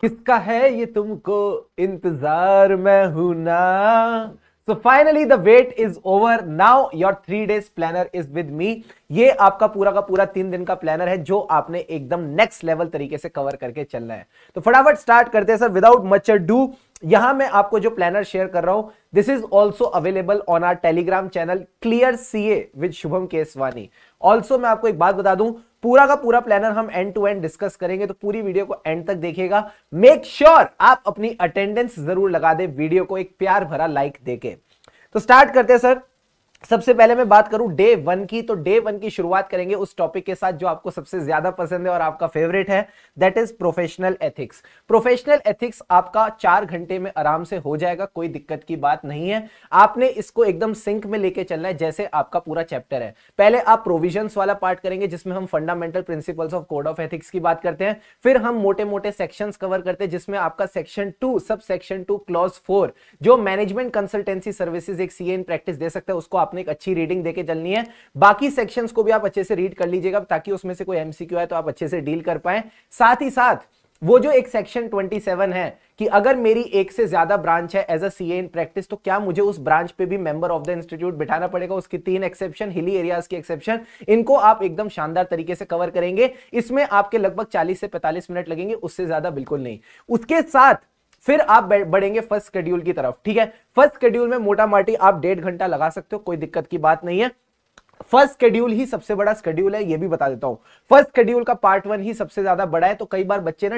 किसका है ये तुमको इंतजार मैं हूं ना so finally the wait is over now your three days planner is with me ये आपका पूरा का पूरा तीन दिन का प्लानर है जो आपने एकदम नेक्स्ट लेवल तरीके से कवर करके चलना है तो फटाफट स्टार्ट करते हैं सर विदाउट मच डू यहां मैं आपको जो प्लानर शेयर कर रहा हूं this is also available on our Telegram channel clear C A with Shubham Keswani also मैं आपको एक बात बता दूं पूरा का पूरा प्लानर हम एंड टू एंड डिस्कस करेंगे तो पूरी वीडियो को एंड तक देखिएगा मेक श्योर sure आप अपनी अटेंडेंस जरूर लगा दे वीडियो को एक प्यार भरा लाइक देके तो स्टार्ट करते हैं सर सबसे पहले मैं बात करूं डे वन की तो डे वन की शुरुआत करेंगे उस टॉपिक के साथ जो आपको सबसे ज्यादा पसंद है और आपका फेवरेट है that is professional ethics professional ethics आपका चार घंटे में आराम से हो जाएगा कोई दिक्कत की बात नहीं है आपने इसको एकदम सिंक में लेके चलना है जैसे आपका पूरा चैप्टर है पहले आप प्रोविजन वाला पार्ट करेंगे जिसमें हम fundamental principles of code of ethics की बात करते हैं फिर हम मोटे मोटे सेक्शन कवर करते हैं जिसमें आपका section two sub section two clause four जो मैनेजमेंट कंसल्टेंसी सर्विसेज एक सी प्रैक्टिस दे सकते हैं उसको आपने एक अच्छी रीडिंग देके चलनी है बाकी सेक्शंस को भी आप अच्छे से रीड कर लीजिएगा ताकि उसमें से कोई एमसीक्यू है तो आप अच्छे से डील कर पाए साथ ही साथ वो जो एक सेक्शन 27 है कि अगर मेरी एक से ज्यादा ब्रांच है as a C in practice तो क्या मुझे उस ब्रांच पे भी मेंबर ऑफ द इंस्टीट्यूट बिठाना पड़ेगा उसकी तीन एक्सेप्शन हिली एरियाज की एक्सेप्शन इनको आप एकदम शानदार तरीके से कवर करेंगे इसमें आपके लगभग 40 से 45 मिनट लगेंगे उससे ज्यादा बिल्कुल नहीं उसके साथ फिर आप बढ़ेंगे फर्स्ट शेड्यूल की तरफ ठीक है फर्स्ट शेड्यूल में मोटा माटी आप डेढ़ घंटा लगा सकते हो कोई दिक्कत की बात नहीं है फर्स्ट स्केड्यूल ही सबसे बड़ा स्केड्यूल है ये भी बता देता हूँ फर्स्ट स्केड्यूल का पार्ट वन ही सबसे ज्यादा बड़ा है तो कई बार बच्चे ना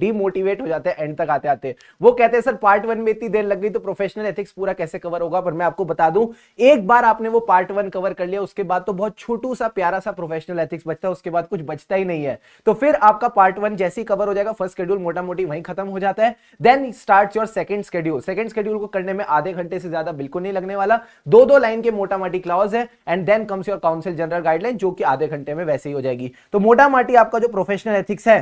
डीमोटिवेट हो जाते हैं एंड तक आते आते वो कहते हैं सर पार्ट वन में इतनी देर लग गई तो प्रोफेशनल एथिक्स पूरा कैसे कवर होगा पर मैं आपको बता दूं एक बार आपने वो पार्ट वन कवर कर लिया उसके बाद तो बहुत छोटू सा प्यारा सा प्रोफेशनल एथिक्स बचता है उसके बाद कुछ बचता ही नहीं है तो फिर आपका पार्ट वन जैसे ही कवर हो जाएगा फर्स्ट स्केड्यूल मोटा मोटी वहीं खत्म हो जाता है then start your second schedule second schedule को करने में आधे घंटे से ज्यादा बिल्कुल नहीं लगने वाला दो दो लाइन के मोटा मोटी क्लॉज है and then comes your council general guideline जो कि आधे घंटे में वैसे ही हो जाएगी तो मोटा माटी आपका जो प्रोफेशनल एथिक्स है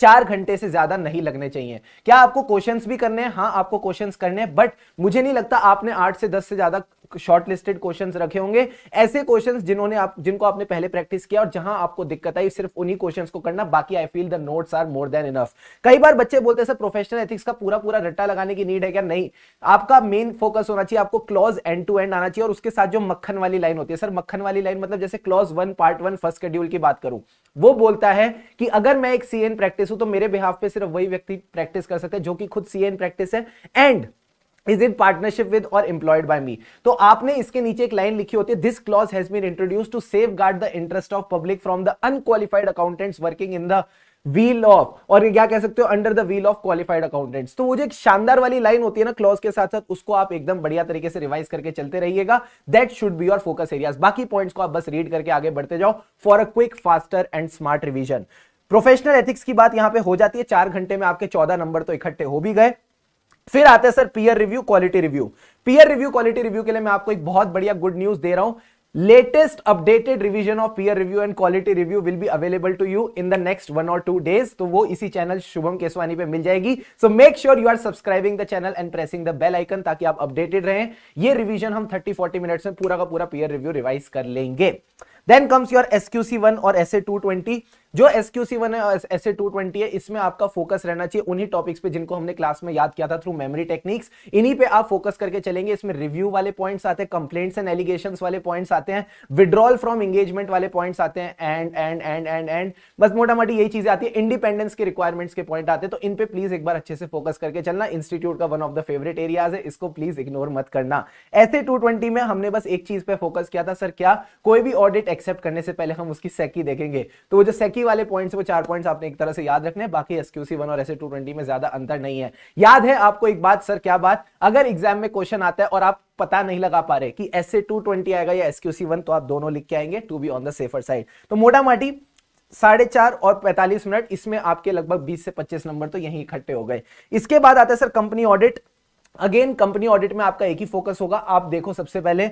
चार घंटे से ज्यादा नहीं लगने चाहिए क्या आपको क्वेश्चंस भी करने हैं हाँ आपको क्वेश्चंस करने हैं बट मुझे नहीं लगता आपने आठ से दस से ज्यादा शॉर्टलिस्टेड क्वेश्चंस रखे होंगे ऐसे क्वेश्चंस जिन्होंने आप जिनको आपने पहले प्रैक्टिस किया और जहां आपको दिक्कत आई सिर्फ उन्हीं क्वेश्चंस को करना बाकी I feel the notes are more than enough कई बार बच्चे बोलते हैं सर प्रोफेशनल एथिक्स का पूरा पूरा रट्टा लगाने की नीड है क्या नहीं आपका मेन फोकस होना चाहिए आपको क्लॉज एंड टू एंड आना चाहिए और उसके साथ जो मक्खन वाली लाइन होती है सर मक्खन वाली लाइन मतलब जैसे clause one part one first schedule की बात करूं वो बोलता है कि अगर मैं एक सीएन प्रैक्टिस हूं तो मेरे बिहाफ पे सिर्फ वही व्यक्ति प्रैक्टिस कर सकते हैं जो कि खुद सीएन प्रैक्टिस है and is in partnership with और एम्प्लॉयड बाय मी तो आपने इसके नीचे एक लाइन लिखी होती है this clause has been introduce to safeguard the interest of public from the unqualified accountants working in the wheel of और ये क्या कह सकते हो under the wheel of qualified accountants तो वो जो एक शानदार वाली लाइन होती है ना क्लॉज के साथ साथ उसको आप एकदम बढ़िया तरीके से रिवाइज करके चलते रहिएगा that should be your focus areas बाकी पॉइंट्स को आप बस रीड करके आगे बढ़ते जाओ for a quick faster and smart revision professional ethics की बात यहां पे हो जाती है चार घंटे में आपके चौदह नंबर तो इकट्ठे हो भी गए फिर आते हैं sir peer review quality review peer review quality review के लिए मैं आपको एक बहुत बढ़िया गुड न्यूज दे रहा हूं latest updated revision of peer review and quality review will be available to you in the next one और टू डेज तो वो इसी चैनल शुभम केसवानी पे मिल जाएगी so make sure you are subscribing the channel and pressing the bell icon ताकि आप अपडेटेड रहें ये रिवीजन हम 30 40 मिनट्स में पूरा का पूरा पीयर रिव्यू रिवाइज कर लेंगे then comes your SQC one और एस ए टू ट्वेंटी जो एस क्यू सी वन है एस ए टू ट्वेंटी है इसमें आपका फोकस रहना चाहिए उन्हीं टॉपिक्स पे जिनको हमने क्लास में याद किया था थ्रू मेमोरी टेक्निक्स इन्हीं पे आप फोकस करके चलेंगे इसमें रिव्यू वाले पॉइंट्स आते हैं कंप्लेंट्स एंड एलिगेशन वाले पॉइंट्स आते हैं विड्रॉल फ्रॉम एंगेजमेंट वाले पॉइंट्स आते हैं and and and and and बस मोटा मोटी यही चीजें आती है इंडिपेंडेंस के रिक्वायरमेंट्स के पॉइंट आते हैं तो इन पे प्लीज एक बार अच्छे से फोकस करके चलना इंस्टीट्यूट का one of the favourite areas है इसको प्लीज इग्नोर मत करना ऐसे टू ट्वेंटी में हमने बस एक चीज पे फोकस किया था सर क्या कोई भी ऑडिट एक्सेप्ट करने से पहले हम उसकी सेकी देखेंगे तो वो जो सेकी एसक्यूसी वाले पॉइंट वो चार पॉइंट आपने एक तरह से याद रखने बाकी एसक्यूसी वन और एस टू ट्वेंटी में ज्यादा अंतर नहीं है याद है आपको एक बात सर क्या बात अगर एग्जाम में क्वेश्चन आता है और आप पता नहीं लगा पा रहे कि एस ए टू ट्वेंटी आएगा या एसक्यूसी वन तो आप दोनों लिख के आएंगे to be on the safer side तो मोटा माटी साढ़े चार और पैंतालीस मिनट इसमें आपके लगभग बीस से पच्चीस नंबर तो यहीं इकट्ठे हो गए इसके बाद आता है sir company audit again company audit में आपका एक ही फोकस होगा आप देखो सबसे पहले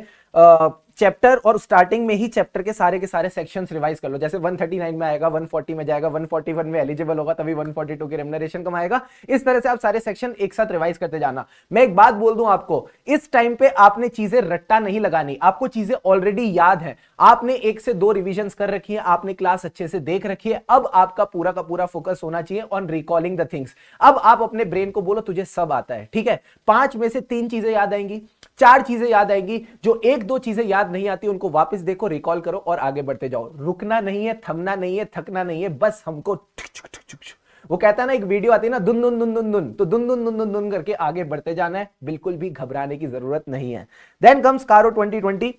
चैप्टर और स्टार्टिंग में ही चैप्टर के सारे के सारे सेक्शंस रिवाइज कर लो जैसे 139 में आएगा 140 में जाएगा 141 में एलिजिबल होगा तभी 142 की रेमनरेशन कमाएगा इस तरह से आप सारे सेक्शन एक साथ रिवाइज करते जाना मैं एक बात बोल दूं आपको इस टाइम पे आपने चीजें रट्टा नहीं लगानी आपको चीजें ऑलरेडी याद है आपने एक से दो रिविजन कर रखी है आपने क्लास अच्छे से देख रखी है अब आपका पूरा का पूरा फोकस होना चाहिए ऑन रिकॉलिंग द थिंग्स अब आप अपने ब्रेन को बोलो तुझे सब आता है ठीक है पांच में से तीन चीजें याद आएंगी चार चीजें याद आएंगी जो एक एक दो चीजें याद नहीं आती उनको वापस देखो रिकॉल करो और आगे बढ़ते जाओ रुकना नहीं है थमना नहीं है थकना नहीं है बस हमको वो कहता है ना एक वीडियो आती है ना दुन दुन दुन दुन दुन तो दुन दुन दुन दुन दुन करके आगे बढ़ते जाना है बिल्कुल भी घबराने की जरूरत नहीं है then comes CARO twenty twenty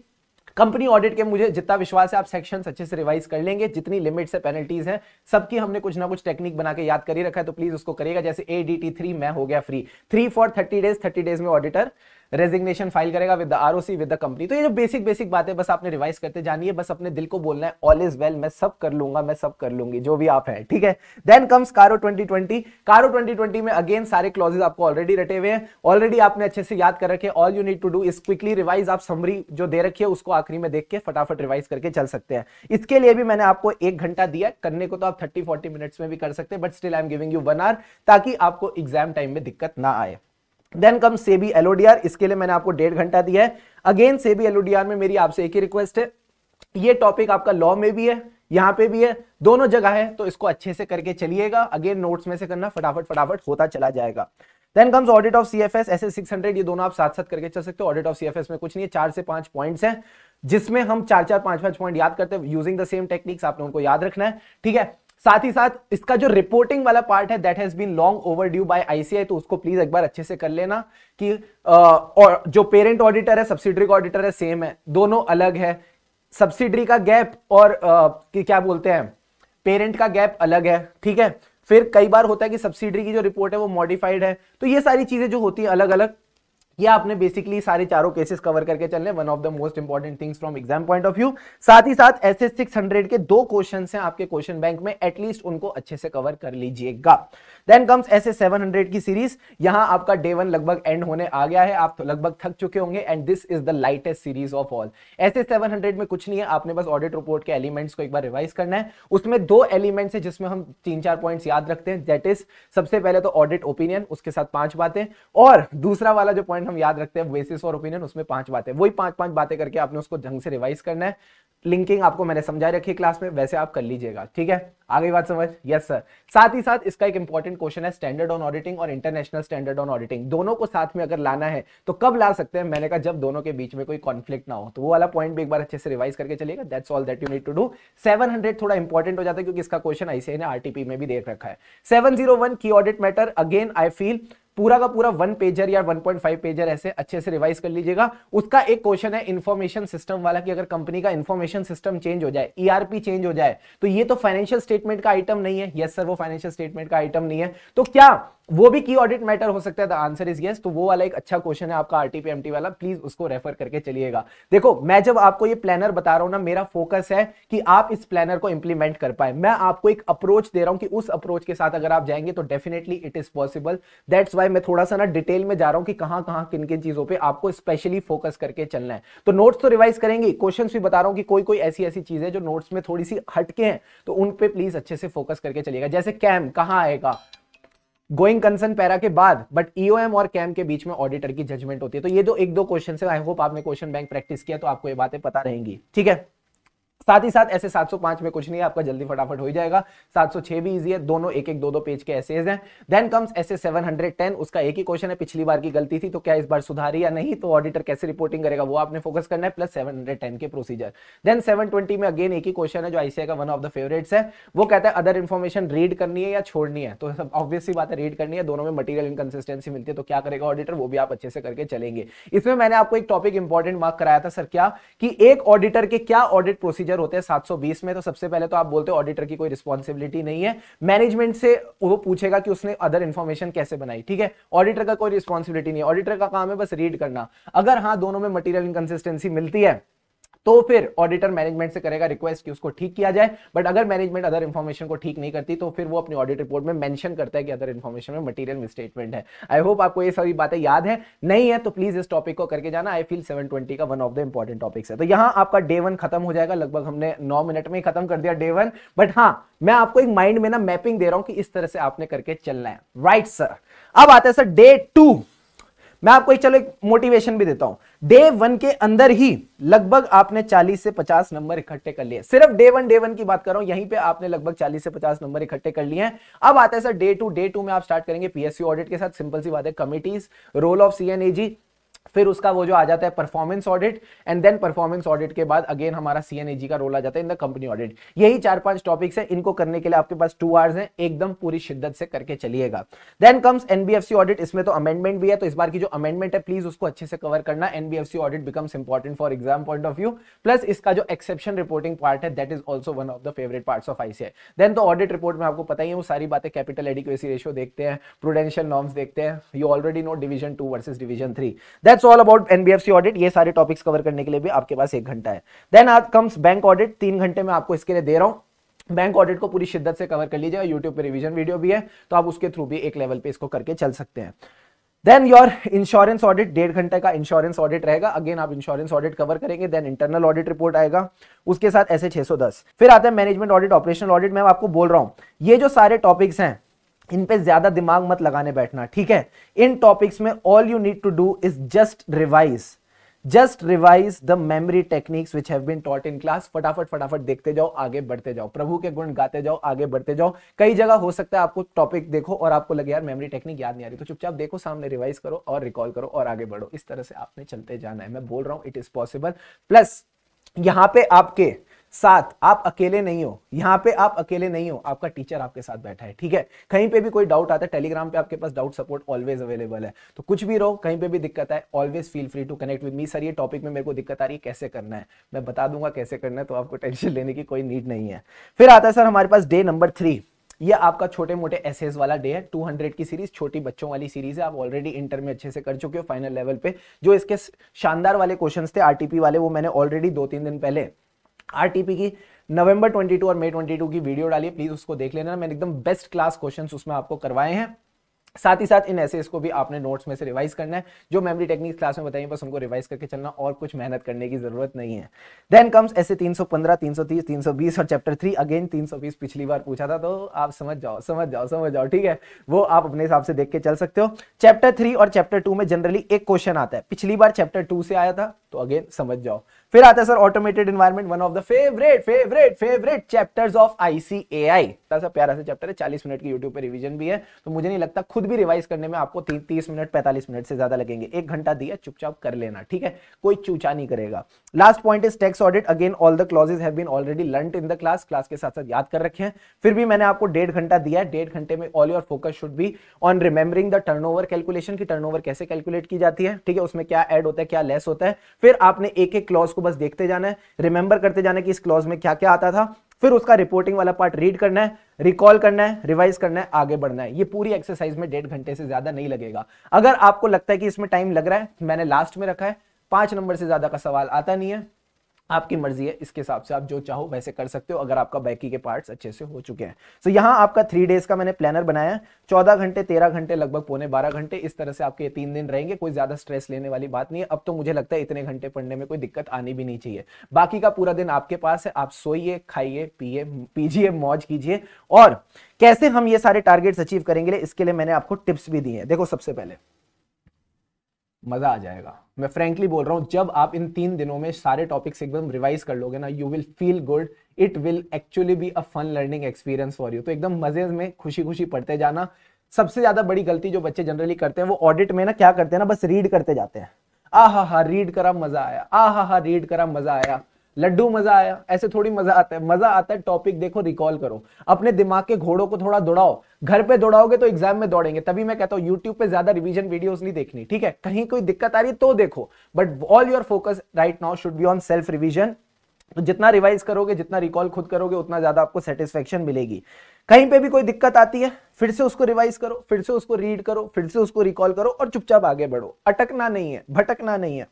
company audit के मुझे जितना विश्वास है आप सेक्शन अच्छे से रिवाइज कर लेंगे जितनी लिमिट से पेनल्टीज है सबकी हमने कुछ ना कुछ टेक्निक बना के याद कर ही रखा है तो प्लीज उसको करिएगा जैसे ए डी टी थ्री मैं हो गया free three for thirty days thirty days में ऑडिटर रेजिग्नेशन फाइल करेगा with the ROC with the company तो ये जो बेसिक बेसिक बातें बस आपने रिवाइज करते जानिए बस अपने दिल को बोलना है ऑल इज वेल मैं सब कर लूंगा मैं सब कर लूंगी जो भी आप है ठीक है देन कम्स कारो 2020 कारो 2020 में अगेन सारे क्लॉजेज आपको ऑलरेडी रटे हुए हैं ऑलरेडी आपने अच्छे से याद कर रखे all you need to do is quickly revise आप समरी जो दे रखी है उसको आखिरी में देख के फटाफट रिवाइज करके चल सकते हैं इसके लिए भी मैंने आपको एक घंटा दिया करने को तो आप थर्टी फोर्टी मिनट्स में भी कर सकते हैं but still I am giving you one R ताकि आपको एग्जाम टाइम में दिक्कत ना आए देन कम सेबी एलओडीआर इसके लिए मैंने आपको डेढ़ घंटा दिया है अगेन सेबी एलओडीआर में मेरी आपसे एक ही रिक्वेस्ट है ये टॉपिक आपका लॉ में भी है यहाँ पे भी है दोनों जगह है तो इसको अच्छे से करके चलिएगा अगेन नोट्स में से करना फटाफट फटाफट होता चला जाएगा then comes audit of CFS six hundred ये दोनों आप साथ साथ करके चल सकते हो ऑडिट ऑफ सीएफएस में कुछ नहीं है चार से पांच पॉइंट्स हैं जिसमें हम चार चार पांच पांच पॉइंट याद करते हैं यूजिंग द सेम टेक्निक्स आपने उनको याद रखना है ठीक है साथ ही साथ इसका जो रिपोर्टिंग वाला पार्ट है that has been long overdue by ICI तो उसको प्लीज एक बार अच्छे से कर लेना कि आ, जो पेरेंट ऑडिटर है सब्सिडरी ऑडिटर है सेम है दोनों अलग है सब्सिडरी का गैप और आ, क्या बोलते हैं पेरेंट का गैप अलग है ठीक है फिर कई बार होता है कि सब्सिडरी की जो रिपोर्ट है वो मॉडिफाइड है तो ये सारी चीजें जो होती है अलग अलग ये आपने बेसिकली सारे चारों केसेस कवर करके चलने one of the most important things from exam point of view साथ ही साथ एस एस सिक्स हंड्रेड के दो क्वेश्चन हैं आपके क्वेश्चन बैंक में एटलीस्ट उनको अच्छे से कवर कर लीजिएगा देन कम्स सेवन हंड्रेड की सीरीज यहां आपका डे वन लगभग एंड होने आ गया है आप तो लगभग थक चुके होंगे and this is the lightest series of all S S seven hundred में कुछ नहीं है आपने बस ऑडिट रिपोर्ट के एलिमेंट्स को एक बार रिवाइज करना है उसमें दो एलिमेंट्स है जिसमें हम तीन चार पॉइंट्स याद रखते हैं दैट इज सबसे पहले तो ऑडिट ओपिनियन उसके साथ पांच बातें और दूसरा वाला जो पॉइंट पॉइंट हम याद रखते हैं बेसिस और ओपिनियन उसमें पांच बातें वही पांच पांच बातें करके आपने उसको ढंग से रिवाइज करना है लिंकिंग आपको मैंने समझा रखी क्लास में वैसे आप कर लीजिएगा ठीक है आगे बात समझ यस सर साथ ही साथ इसका एक इंपॉर्टेंट क्वेश्चन है स्टैंडर्ड ऑन ऑडिटिंग और इंटरनेशनल स्टैंडर्ड ऑन ऑडिटिंग दोनों को साथ में अगर लाना है तो कब ला सकते हैं मैंने कहा जब दोनों के बीच में कोई कॉन्फ्लिक्ट ना हो तो वो वाला पॉइंट भी एक बार अच्छे से रिवाइज करके चलेगा that's all that you need to do seven थोड़ा इंपॉर्टेंट हो जाता है क्योंकि इसका क्वेश्चन आईसीआई ने आरटीपी में भी देख रखा है सेवन की audit matter again I feel पूरा का पूरा वन पेजर या वन पॉइंट फाइव पेजर ऐसे अच्छे से रिवाइज कर लीजिएगा उसका एक क्वेश्चन है इन्फॉर्मेशन सिस्टम वाला कि अगर कंपनी का इन्फॉर्मेशन सिस्टम चेंज हो जाए ईआरपी e चेंज हो जाए तो ये तो फाइनेंशियल स्टेटमेंट का आइटम नहीं है यस सर वो फाइनेंशियल स्टेटमेंट का आइटम नहीं है तो क्या वो भी की ऑडिट मैटर हो सकता है आंसर इज यस तो वो वाला एक अच्छा क्वेश्चन है आपका आरटीपीएमटी वाला प्लीज उसको रेफर करके चलिएगा देखो मैं जब आपको ये प्लानर बता रहा हूं ना मेरा फोकस है कि आप इस प्लानर को इंप्लीमेंट कर पाए मैं आपको एक अप्रोच दे रहा हूं कि उस अप्रोच के साथ अगर आप जाएंगे तो definitely it is possible that's why मैं थोड़ा सा ना डिटेल में जा रहा हूं कि कहां कहां किन किन चीजों पे आपको स्पेशली फोकस करके चलना है तो नोट्स तो रिवाइज करेंगे क्वेश्चंस भी बता रहा हूं कि कोई कोई ऐसी ऐसी चीजें जो नोट्स में थोड़ी सी हटके हैं तो उन पे प्लीज अच्छे से फोकस करके चलिएगा जैसे कैम कहां आएगा गोइंग कंसर्न पैरा के बाद बट ईओएम e और कैम के बीच में ऑडिटर की जजमेंट होती है तो ये दो एक दो क्वेश्चन है आई होप आपने क्वेश्चन बैंक प्रैक्टिस किया तो आपको ये बातें पता रहेंगी ठीक है साथ ही साथ ऐसे 705 में कुछ नहीं है आपका जल्दी फटाफट हो जाएगा 706 भी इजी है दोनों एक एक दो दो पेज के ऐसे हैं देन कम्स ऐसे 710 उसका एक ही क्वेश्चन है पिछली बार की गलती थी तो क्या इस बार सुधारी या नहीं तो ऑडिटर कैसे रिपोर्टिंग करेगा वो आपने फोकस करना है प्लस 710 के प्रोसीजर देन 720 में अगेन एक ही क्वेश्चन है जो आईसीआई का वन ऑफ द फेवरेट्स है वो कहता है अदर इन्फॉर्मेशन रीड करनी है या छोड़नी है तो सब ऑब्वियसली बात है रीड करनी है दोनों में मटीरियल इनकसिस्टेंसी मिलती है तो क्या करेगा ऑडिटर वो भी आप अच्छे से करके चलेंगे इसमें मैंने आपको एक टॉपिक इंपॉर्टेंट मार्क कराया था सर क्या कि एक ऑडिटर के क्या ऑडिट प्रोसीजर मैनेजर होते हैं 720 में तो सबसे पहले तो आप बोलते हो ऑडिटर की कोई रिस्पॉन्सिबिलिटी नहीं है मैनेजमेंट से वो पूछेगा कि उसने अदर इन्फॉर्मेशन कैसे बनाई ठीक है ऑडिटर का कोई रिस्पॉन्सिबिलिटी नहीं है ऑडिटर का काम है बस रीड करना अगर हाँ दोनों में मटीरियल इनकन्सिस्टेंसी मिलती है तो फिर ऑडिटर मैनेजमेंट से करेगा रिक्वेस्ट कि उसको ठीक किया जाए बट अगर मैनेजमेंट अदर इन्फॉर्मेशन को ठीक नहीं करती तो फिर वो अपनी ऑडिट रिपोर्ट में मेंशन करता है कि अदर इन्फॉर्मेशन में मटीरियल मिसस्टेटमेंट है आई होप आपको ये सारी बातें याद है नहीं है तो प्लीज इस टॉपिक को करके जाना आई फील सेवन का one of the important topics है तो यहां आपका डे वन खत्म हो जाएगा लगभग हमने नौ मिनट में ही खत्म कर दिया डे वन बट हाँ मैं आपको एक माइंड में ना मैपिंग दे रहा हूं कि इस तरह से आपने करके चलना है राइट right, सर अब आते हैं सर डे टू मैं आपको एक चलो एक मोटिवेशन भी देता हूं डे वन के अंदर ही लगभग आपने 40 से 50 नंबर इकट्ठे कर लिए सिर्फ डे वन डे वन की बात कर रहा हूं यहीं पे आपने लगभग 40 से 50 नंबर इकट्ठे कर लिए हैं अब आता है sir day two day two में आप स्टार्ट करेंगे पीएससी ऑडिट के साथ सिंपल सी बात है कमिटीज रोल ऑफ सी फिर उसका वो जो आ जाता है performance audit and then performance audit के बाद अगेन हमारा सीएनएजी का रोल आ जाता है इन द कंपनी ऑडिट यही चार पांच टॉपिक्स है इनको करने के लिए आपके पास टू आवर्स है एकदम पूरी शिद्दत से करके चलिएगा देन कम्स एनबीएफसी ऑडिट इसमें तो अमेंडमेंट भी है तो इस बार की जो अमेंडमेंट है प्लीज उसको अच्छे से कवर करना NBFC audit becomes important for exam point of view plus इसका जो एक्सेप्शन रिपोर्टिंग पार्ट है that is also one of the favourite part of ICAI then तो ऑडिट रिपोर्ट में आपको पता ही है वो सारी बातें कैपिटल एडिक्वेसी रेशियो देखते हैं प्रोडेंशियल नॉर्म्स देखते हैं you already know division two versus division three that's all about NBFC audit ये सारे टॉपिक्स कवर करने के लिए भी आपके पास एक घंटा है देन आज कम्स बैंक ऑडिट तीन घंटे में आपको इसके लिए दे रहा हूं बैंक ऑडिट को पूरी शिद्दत से कवर कर लीजिएगा यूट्यूब पे रिवीजन वीडियो भी है तो आप उसके थ्रू भी एक लेवल पे इसको करके चल सकते हैं देन योर इंश्योरेंस ऑडिट डेढ़ घंटे का इंश्योरेंस ऑडिट रहेगा अगेन आप इंश्योरेंस ऑडिट कवर करेंगे देन इंटरनल ऑडिट रिपोर्ट आएगा उसके साथ ऐसे 610 फिर आते हैं मैनेजमेंट ऑडिट ऑपरेशनल ऑडिट मैं आपको बोल रहा हूं ये जो सारे टॉपिक्स हैं इन पे ज्यादा दिमाग मत लगाने बैठना ठीक है इन टॉपिक्स में all you need to do is just revise just revise the memory techniques which have been taught in class फटाफट फटाफट देखते जाओ आगे बढ़ते जाओ प्रभु के गुण गाते जाओ आगे बढ़ते जाओ कई जगह हो सकता है आपको टॉपिक देखो और आपको लगे यार मेमोरी टेक्निक याद नहीं आ रही तो चुपचाप देखो सामने रिवाइज करो और रिकॉल करो और आगे बढ़ो इस तरह से आपने चलते जाना है मैं बोल रहा हूं इट इज पॉसिबल प्लस यहां पे आपके साथ आप अकेले नहीं हो यहाँ पे आप अकेले नहीं हो आपका टीचर आपके साथ बैठा है ठीक है कहीं पे भी कोई डाउट आता है टेलीग्राम पे आपके पास डाउट सपोर्ट ऑलवेज अवेलेबल है तो कुछ भी रहो कहीं पे भी दिक्कत है always feel free to connect with me sir ये टॉपिक में मेरे को दिक्कत आ रही है कैसे करना है मैं बता दूंगा कैसे करना है तो आपको टेंशन लेने की कोई नीड नहीं है फिर आता है सर हमारे पास डे नंबर थ्री ये आपका छोटे मोटे एसेज वाला डे है 200 की सीरीज छोटी बच्चों वाली सीरीज है आप ऑलरेडी इंटर में अच्छे से कर चुके हो फाइनल लेवल पे जो इसके शानदार वाले क्वेश्चंस थे आरटीपी वाले वो मैंने ऑलरेडी दो तीन दिन पहले आरटीपी की नवंबर 22 और मई 22 की वीडियो डालिए प्लीज उसको देख लेना मैंने एकदम बेस्ट क्लास क्वेश्चंस उसमें आपको करवाए हैं साथ ही साथ इन ऐसे को भी आपने नोट्स में से रिवाइज करना है जो मेमोरी टेक्निक्स क्लास में बताइए बस उनको रिवाइज करके चलना और कुछ मेहनत करने की जरूरत नहीं है देन कम्स ऐसे 315, 330, 320 और चैप्टर थ्री अगेन 320 पिछली बार पूछा था तो आप समझ जाओ समझ जाओ समझ जाओ ठीक है वो आप अपने हिसाब से देख के चल सकते हो चैप्टर थ्री और चैप्टर टू में जनरली एक क्वेश्चन आता है पिछली बार चैप्टर टू से आया था तो अगेन समझ जाओ फिर आता है sir automated environment one of the favourite favourite favourite chapters of ICAI sir प्यारा सा चैप्टर है 40 मिनट की यूट्यूब पे रिवीजन भी है तो मुझे नहीं लगता खुद भी रिवाइज करने में आपको 30 मिनट 45 मिनट से ज्यादा लगेंगे एक घंटा दिया चुपचाप कर लेना ठीक है कोई चूचा नहीं करेगा last point is tax audit again all the clauses have been already in the class class के साथ साथ याद कर रखे हैं फिर भी मैंने आपको डेढ़ घंटा दिया है डेढ़ घंटे में all your focus should be on remembering the turnover calculation की टर्न कैसे कैलकुलेट की जाती है ठीक है उसमें क्या एड होता है क्या लेस होता है फिर आपने एक एक क्लॉज को बस देखते जाना है रिमेंबर करते जाना है कि इस क्लॉज में क्या क्या आता था फिर उसका रिपोर्टिंग वाला पार्ट रीड करना है रिकॉल करना है रिवाइज करना है आगे बढ़ना है ये पूरी एक्सरसाइज में डेढ़ घंटे से ज्यादा नहीं लगेगा अगर आपको लगता है कि इसमें टाइम लग रहा है मैंने लास्ट में रखा है पांच नंबर से ज्यादा का सवाल आता नहीं है आपकी मर्जी है इसके हिसाब से आप जो चाहो वैसे कर सकते हो अगर आपका बैकी के पार्ट्स अच्छे से हो चुके हैं सो so, यहाँ आपका थ्री डेज का मैंने प्लानर बनाया चौदह घंटे तेरह घंटे लगभग पौने बारह घंटे इस तरह से आपके तीन दिन रहेंगे कोई ज्यादा स्ट्रेस लेने वाली बात नहीं है अब तो मुझे लगता है इतने घंटे पढ़ने में कोई दिक्कत आनी भी नहीं चाहिए बाकी का पूरा दिन आपके पास है आप सोइए खाइए पिए पीजिए मौज कीजिए और कैसे हम ये सारे टारगेट्स अचीव करेंगे इसके लिए मैंने आपको टिप्स भी दी है देखो सबसे पहले मज़ा आ जाएगा मैं फ्रेंकली बोल रहा हूँ जब आप इन तीन दिनों में सारे टॉपिक्स एकदम रिवाइज कर लोगे ना you will feel good it will actually be a fun learning experience for you तो एकदम मज़े में खुशी खुशी पढ़ते जाना सबसे ज़्यादा बड़ी गलती जो बच्चे जनरली करते हैं वो ऑडिट में ना क्या करते हैं ना बस रीड करते जाते हैं आ हा हा रीड करा मज़ा आया आ हा हा रीड करा मज़ा आया लड्डू मजा आया ऐसे थोड़ी मजा आता है मजा आता है टॉपिक देखो रिकॉल करो अपने दिमाग के घोड़ों को थोड़ा दौड़ाओ घर पे दौड़ाओगे तो एग्जाम में दौड़ेंगे तभी मैं कहता हूं यूट्यूब पे ज्यादा रिवीजन वीडियोस नहीं देखनी ठीक है कहीं कोई दिक्कत आ रही है तो देखो but all your focus right now should be on self revision तो जितना रिवाइज करोगे जितना रिकॉल खुद करोगे उतना ज्यादा आपको सेटिस्फेक्शन मिलेगी कहीं पे भी कोई दिक्कत आती है फिर से उसको रिवाइज करो फिर से उसको रीड करो फिर से उसको रिकॉल करो और चुपचाप आगे बढ़ो अटकना नहीं है भटकना नहीं है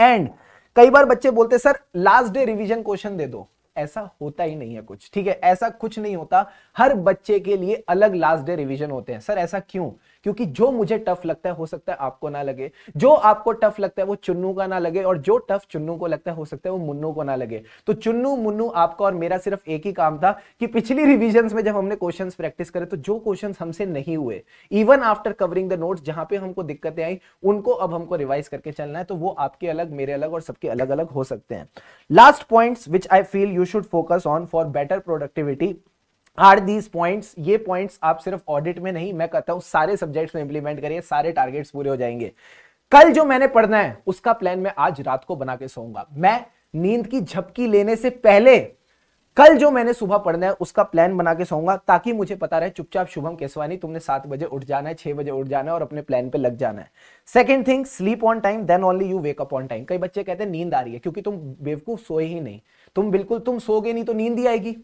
एंड कई बार बच्चे बोलते sir last day revision question दे दो ऐसा होता ही नहीं है कुछ ठीक है ऐसा कुछ नहीं होता हर बच्चे के लिए अलग लास्ट डे रिवीजन होते हैं सर ऐसा क्यों क्योंकि जो मुझे टफ लगता है हो सकता है आपको ना लगे जो आपको टफ लगता है वो चुन्नू का ना लगे और जो टफ चुन्नू को लगता है हो सकता है वो मुन्नू को ना लगे तो चुन्नू मुन्नू आपका और मेरा सिर्फ एक ही काम था कि पिछली रिविजन में जब हमने क्वेश्चन प्रैक्टिस करे तो जो क्वेश्चन हमसे नहीं हुए even after covering the note जहां पे हमको दिक्कतें आई उनको अब हमको रिवाइज करके चलना है तो वो आपके अलग मेरे अलग और सबके अलग अलग हो सकते हैं last points which I feel you should focus on for better productivity are these points ये पॉइंट्स आप सिर्फ ऑडिट में नहीं मैं कहता हूं सारे सब्जेक्ट्स में इंप्लीमेंट करिए सारे टारगेट्स पूरे हो जाएंगे कल जो मैंने पढ़ना है उसका प्लान मैं आज रात को बना के सोऊंगा मैं नींद की झपकी लेने से पहले कल जो मैंने सुबह पढ़ना है उसका प्लान बना के सोऊंगा ताकि मुझे पता रहे चुपचाप शुभम केसवानी तुमने सात बजे उठ जाना है छह बजे उठ जाना है और अपने प्लान पे लग जाना है second thing sleep on time then only you wake up on time कई बच्चे कहते हैं नींद आ रही है क्योंकि तुम बेवकूफ सोए ही नहीं तुम बिल्कुल तुम सोगे नहीं तो नींद ही आएगी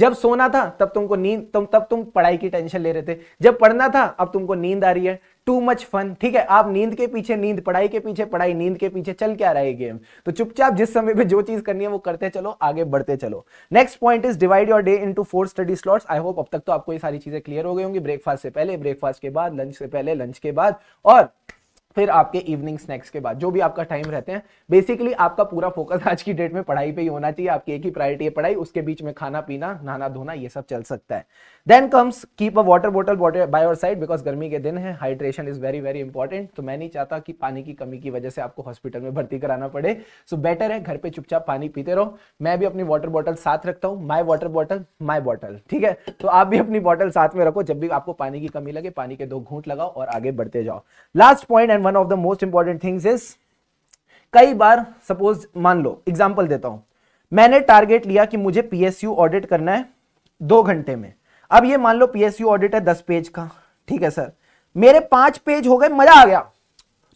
जब सोना था तब तुमको नींद तुम तब तुम पढ़ाई की टेंशन ले रहे थे जब पढ़ना था अब तुमको नींद आ रही है टू मच फन ठीक है आप नींद के पीछे नींद पढ़ाई के पीछे पढ़ाई नींद के पीछे चल क्या रहा है गेम तो चुपचाप जिस समय पे जो चीज करनी है वो करते चलो आगे बढ़ते चलो next point is divide your day into four study slots I hope अब तक तो आपको ये सारी चीजें क्लियर हो गई होंगी ब्रेकफास्ट से पहले ब्रेकफास्ट के बाद लंच से पहले लंच के बाद और फिर आपके इवनिंग स्नैक्स के बाद जो भी आपका टाइम रहते हैं बेसिकली आपका पूरा फोकस आज की डेट में पढ़ाई पे ही होना चाहिए आपकी एक ही प्रायोरिटी है पढ़ाई उसके बीच में खाना पीना नहाना धोना ये सब चल सकता है then comes keep a water bottle by your side because गर्मी के दिन है hydration is very very important तो मैं नहीं चाहता कि पानी की कमी की वजह से आपको हॉस्पिटल में भर्ती कराना पड़े सो so बेटर है घर पे चुपचाप पानी पीते रहो मैं भी अपनी वाटर बॉटल साथ रखता हूँ my water bottle my bottle ठीक है तो आप भी अपनी बॉटल साथ में रखो जब भी आपको पानी की कमी लगे पानी के दो घूंट लगाओ और आगे बढ़ते जाओ last point and one of the most important things is कई बार सपोज मान लो एग्जाम्पल देता हूं मैंने टारगेट लिया कि मुझे पीएसयू ऑडिट करना है दो घंटे में अब ये मान लो पीएसयू ऑडिट है दस पेज का ठीक है सर मेरे पांच पेज हो गए मजा आ गया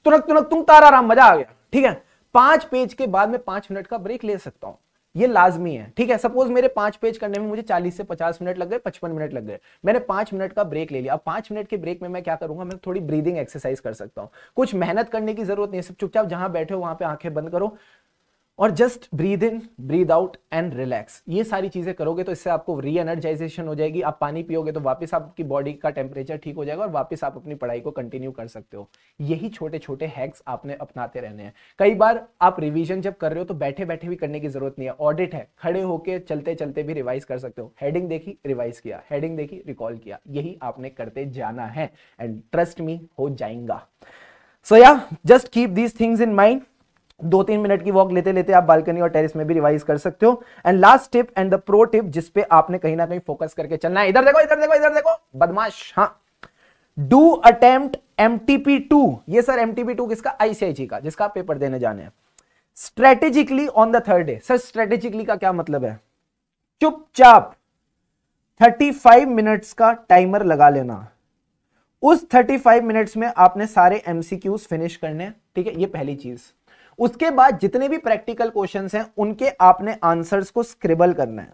तुनक तुनक तुम तारा राम मजा आ गया ठीक है पांच पेज के बाद में पांच मिनट का ब्रेक ले सकता हूं ये लाजमी है ठीक है सपोज मेरे पांच पेज करने में मुझे 40 से 50 मिनट लग गए 55 मिनट लग गए मैंने पांच मिनट का ब्रेक ले लिया अब पांच मिनट के ब्रेक में मैं क्या करूंगा मैं थोड़ी ब्रीदिंग एक्सरसाइज कर सकता हूं कुछ मेहनत करने की जरूरत नहीं है सब चुपचाप जहां बैठे हो वहां पे आंखें बंद करो और just breathe in breathe out and relax ये सारी चीज़ें करोगे तो इससे आपको री एनर्जाइजेशन हो जाएगी आप पानी पियोगे तो वापस आपकी बॉडी का टेम्परेचर ठीक हो जाएगा और वापस आप अपनी पढ़ाई को कंटिन्यू कर सकते हो यही छोटे छोटे हैक्स आपने अपनाते रहने हैं कई बार आप रिविजन जब कर रहे हो तो बैठे बैठे भी करने की जरूरत नहीं है ऑडिट है खड़े होकर चलते चलते भी रिवाइज कर सकते हो हेडिंग देखी रिवाइज किया हेडिंग देखी रिकॉल किया यही आपने करते जाना है एंड ट्रस्ट मी हो जाएगा सो या just keep these things in mind दो तीन मिनट की वॉक लेते लेते आप बालकनी और टेरिस में भी रिवाइज कर सकते हो and last tip and the pro tip जिसपे आपने कहीं ना कहीं फोकस करके चलना है इधर देखो इधर देखो इधर देखो बदमाश हाँ डू अटेम्प्ट एमटीपी टू ये सर एमटीपी टू किसका आईसीआईसी का जिसका पेपर देने जाने हैं strategically on the third day sir strategically का क्या मतलब है चुपचाप 35 मिनट्स का टाइमर लगा लेना उस 35 मिनट्स में आपने सारे एमसीक्यूज फिनिश करने ठीक है ये पहली चीज़ उसके बाद जितने भी प्रैक्टिकल क्वेश्चन हैं उनके आपने आंसर्स को स्क्रिबल करना है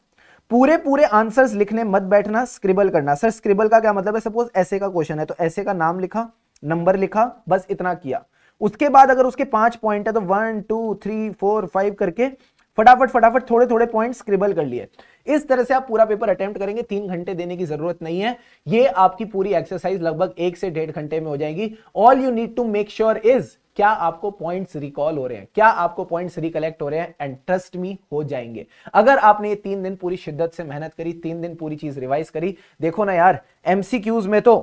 पूरे पूरे आंसर्स लिखने मत बैठना स्क्रिबल करना सर स्क्रिबल का क्या मतलब है सपोज ऐसे का क्वेश्चन है तो ऐसे का नाम लिखा नंबर लिखा बस इतना किया उसके बाद अगर उसके पांच पॉइंट है तो one two three four five करके फटाफट फटाफट थोड़े थोड़े पॉइंट स्क्रिबल कर लिए इस तरह से आप पूरा पेपर अटेम्प्ट करेंगे तीन घंटे देने की जरूरत नहीं है ये आपकी पूरी एक्सरसाइज लगभग एक से डेढ़ घंटे में हो जाएगी all you need to make sure is क्या आपको पॉइंट्स रिकॉल हो रहे हैं क्या आपको पॉइंट्स रिकलेक्ट हो रहे हैं एंड ट्रस्ट मी हो जाएंगे अगर आपने ये तीन दिन पूरी शिद्दत से मेहनत करी तीन दिन पूरी चीज रिवाइज करी देखो ना यार एमसीक्यूज में तो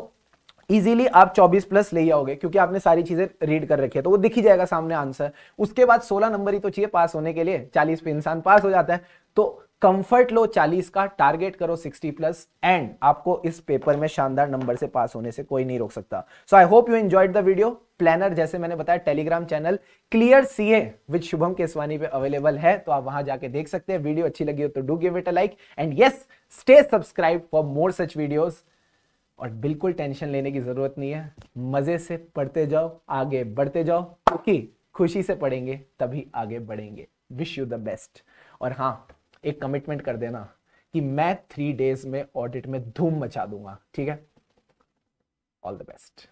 इजीली आप 24 प्लस ले आओगे क्योंकि आपने सारी चीजें रीड कर रखी है तो वो दिख ही जाएगा सामने आंसर उसके बाद 16 नंबर ही तो चाहिए पास होने के लिए 40 पे इंसान पास हो जाता है तो कंफर्ट लो 40 का टारगेट करो 60 प्लस एंड आपको इस पेपर में शानदार नंबर से पास होने से कोई नहीं रोक सकता so I hope you enjoyed the video planner जैसे मैंने बताया Telegram channel clear A with Shubham Keswani पे अवेलेबल है तो आप वहां जाके देख सकते हैं वीडियो अच्छी लगी हो तो do give it a like and yes stay subscribe for more such videos और बिल्कुल टेंशन लेने की जरूरत नहीं है मजे से पढ़ते जाओ आगे बढ़ते जाओ क्योंकि खुशी से पढ़ेंगे तभी आगे बढ़ेंगे विश यू द बेस्ट और हाँ एक कमिटमेंट कर देना कि मैं थ्री डेज में ऑडिट में धूम मचा दूंगा ठीक है ऑल द बेस्ट